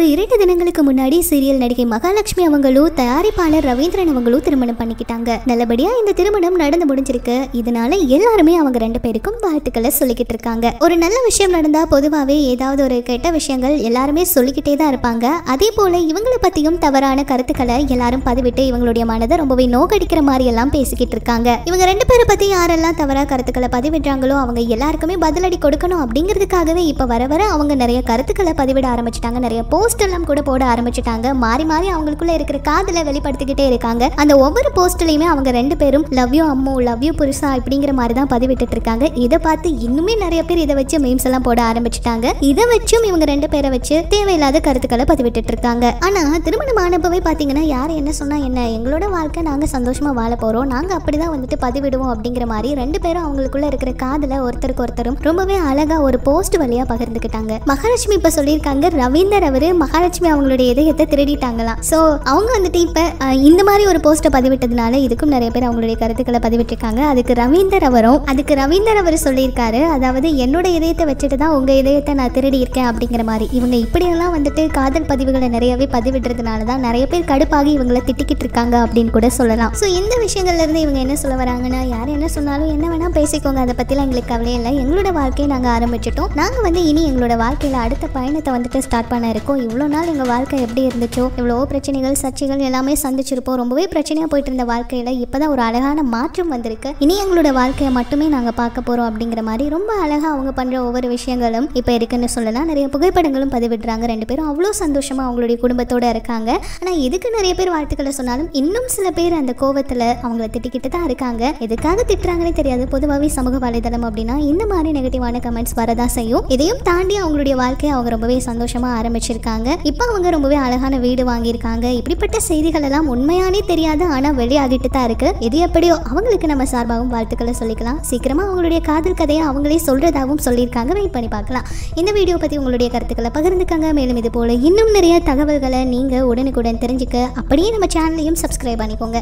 ஒரு இரண்டு தினங்களுக்கு முன்னாடி சீரியல் நடிகை மகாலட்சுமி அவங்களும் தயாரிப்பாளர் ரவீந்திரன் அவங்களும் திருமணம் பண்ணிக்கிட்டாங்க நல்லபடியா இந்த திருமணம் நடந்து முடிஞ்சிருக்கு இதனால எல்லாருமே அவங்க ரெண்டு பேருக்கும் வாழ்த்துக்களை சொல்லிக்கிட்டு இருக்காங்க ஒரு நல்ல விஷயம் நடந்தா பொதுவாகவே ஏதாவது ஒரு கெட்ட விஷயங்கள் எல்லாருமே சொல்லிக்கிட்டே தான் இருப்பாங்க அதே போல இவங்களை பத்தியும் தவறான கருத்துக்களை எல்லாரும் பதிவிட்டு இவங்களுடைய மனதை ரொம்பவே நோக்கடிக்கிற மாதிரி எல்லாம் பேசிக்கிட்டு இருக்காங்க இவங்க ரெண்டு பேரை பத்தி யாரெல்லாம் தவறாக கருத்துக்களை பதிவிடுறாங்களோ அவங்க எல்லாருக்குமே பதிலடி கொடுக்கணும் அப்படிங்கிறதுக்காகவே இப்போ வர வர அவங்க நிறைய கருத்துக்களை பதிவிட ஆரம்பிச்சிட்டாங்க நிறைய போஸ்ட் போஸ்டெல்லாம் கூட போட ஆரம்பிச்சிட்டாங்க மாறி மாறி அவங்களுக்குள்ள இருக்கிற காதலை வெளிப்படுத்திக்கிட்டே இருக்காங்க அந்த ஒவ்வொரு போஸ்ட்லையுமே அவங்க ரெண்டு பேரும் love you Ammu love you புருஷா அப்படிங்கிற மாதிரி தான் பதிவிட்டு இருக்காங்க இதை பார்த்து இன்னுமே நிறைய பேர் இதை வச்சு மீம்ஸ் எல்லாம் போட ஆரம்பிச்சிட்டாங்க இதை வச்சும் இவங்க ரெண்டு பேரை வச்சு தேவையில்லாத கருத்துக்களை பதிவிட்டு இருக்காங்க ஆனா திருமணம் ஆனப்பவே பாத்தீங்கன்னா யார் என்ன சொன்னா என்ன எங்களோட வாழ்க்கை நாங்க சந்தோஷமா வாழ போறோம் நாங்க அப்படிதான் வந்துட்டு பதிவிடுவோம் அப்படிங்கிற மாதிரி ரெண்டு பேரும் அவங்களுக்குள்ள இருக்கிற காதல ஒருத்தருக்கு ஒருத்தரும் ரொம்பவே அழகா ஒரு போஸ்ட் வழியா பகிர்ந்துக்கிட்டாங்க மகாலட்சுமி இப்ப சொல்லியிருக்காங்க ரவீந்தர் அவரு மகாலட்சுமி அவங்களுடைய இதயத்தை திருடிட்டாங்களாம் ஸோ அவங்க வந்துட்டு இப்போ இந்த மாதிரி ஒரு போஸ்ட்டை பதிவிட்டதுனால இதுக்கும் நிறைய பேர் அவங்களுடைய கருத்துக்களை பதிவிட்டிருக்காங்க அதுக்கு ரவீந்தர் அவரும் அதுக்கு ரவீந்தர் அவர் சொல்லியிருக்காரு அதாவது என்னோட இதயத்தை வச்சுட்டு தான் உங்கள் இதயத்தை நான் திருடி இருக்கேன் அப்படிங்கிற மாதிரி இவங்க இப்படியெல்லாம் வந்துட்டு காதல் பதிவுகளை நிறையவே பதிவிடுறதுனால தான் நிறைய பேர் கடுப்பாகி இவங்களை திட்டிக்கிட்டு இருக்காங்க அப்படின்னு கூட சொல்லலாம் ஸோ இந்த விஷயங்கள்லேருந்து இவங்க என்ன சொல்ல வராங்கன்னா யார் என்ன சொன்னாலும் என்ன வேணால் பேசிக்கோங்க அதை பற்றிலாம் எங்களுக்கு கவலை இல்லை எங்களோட வாழ்க்கையை நாங்கள் ஆரம்பிச்சிட்டோம் நாங்கள் வந்து இனி எங்களோட வாழ்க்கையில் அடுத்த பயணத்தை வந்துட்டு ஸ்டார்ட் பண்ண இருக்கோம் இவ்வளோ நாள் எங்கள் வாழ்க்கை எப்படி இருந்துச்சோ இவ்வளோ பிரச்சனைகள் சர்ச்சைகள் எல்லாமே சந்திச்சிருப்போம் ரொம்பவே பிரச்சனையாக போயிட்டு இருந்த வாழ்க்கையில் இப்போ தான் ஒரு அழகான மாற்றம் வந்திருக்கு இனி எங்களோட வாழ்க்கையை மட்டுமே நாங்கள் பார்க்க போகிறோம் அப்படிங்கிற மாதிரி ரொம்ப அழகாக அவங்க பண்ணுற ஒவ்வொரு விஷயங்களும் இப்போ இருக்குன்னு சொல்லலாம் நிறைய புகைப்படங்களும் பதிவிடுறாங்க ரெண்டு பேரும் அவ்வளோ சந்தோஷமாக அவங்களுடைய குடும்பத்தோடு இருக்காங்க ஆனால் இதுக்கு நிறைய பேர் வாழ்த்துக்களை சொன்னாலும் இன்னும் சில பேர் அந்த கோவத்தில் அவங்கள திட்டிக்கிட்டு தான் இருக்காங்க எதுக்காக திட்டுறாங்கன்னு தெரியாது பொதுவாகவே சமூக வலைதளம் அப்படின்னா இந்த மாதிரி நெகட்டிவான கமெண்ட்ஸ் வரதான் செய்யும் இதையும் தாண்டி அவங்களுடைய வாழ்க்கையை அவங்க ரொம்பவே சந்தோஷமாக ஆரம்பிச்சிருக்காங்க இருக்காங்க இப்போ அவங்க ரொம்பவே அழகான வீடு வாங்கியிருக்காங்க இப்படிப்பட்ட செய்திகள் எல்லாம் உண்மையானே தெரியாது ஆனால் வெளியாகிட்டு தான் இருக்கு எது எப்படியோ அவங்களுக்கு நம்ம சார்பாகவும் வாழ்த்துக்களை சொல்லிக்கலாம் சீக்கிரமா அவங்களுடைய காதல் கதையை அவங்களே சொல்றதாகவும் சொல்லியிருக்காங்க வெயிட் பண்ணி பார்க்கலாம் இந்த வீடியோ பற்றி உங்களுடைய கருத்துக்களை பகிர்ந்துக்கங்க மேலும் இது போல இன்னும் நிறைய தகவல்களை நீங்கள் உடனுக்குடன் தெரிஞ்சுக்க அப்படியே நம்ம சேனலையும் சப்ஸ்கிரைப் பண்ணிக்கோங்க